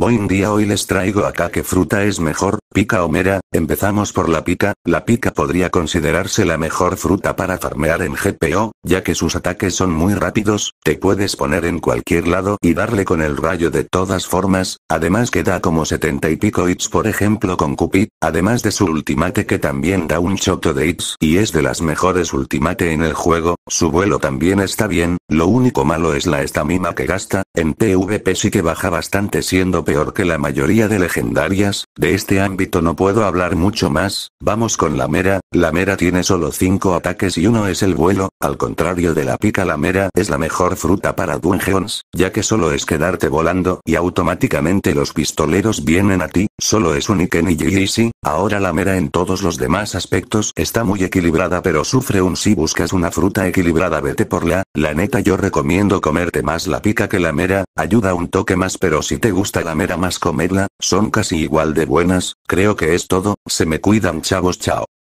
Buen día hoy les traigo acá que fruta es mejor, Pica Homera, empezamos por la pica, la pica podría considerarse la mejor fruta para farmear en GPO, ya que sus ataques son muy rápidos, te puedes poner en cualquier lado y darle con el rayo de todas formas, además que da como 70 y pico hits por ejemplo con Cupid, además de su ultimate que también da un choto de hits y es de las mejores ultimate en el juego, su vuelo también está bien, lo único malo es la estamina que gasta, en PvP sí que baja bastante siendo peor que la mayoría de legendarias, de este ámbito no puedo hablar mucho más, vamos con la mera, la mera tiene solo 5 ataques y uno es el vuelo, al contrario de la pica la mera es la mejor fruta para dungeons, ya que solo es quedarte volando y automáticamente los pistoleros vienen a ti, solo es un Iken y si ahora la mera en todos los demás aspectos está muy equilibrada pero sufre un si buscas una fruta equilibrada vete por la, la neta yo recomiendo comerte más la pica que la mera, ayuda un toque más pero si te gusta la mera más comerla, son casi igual de buenas, Creo que es todo, se me cuidan chavos chao.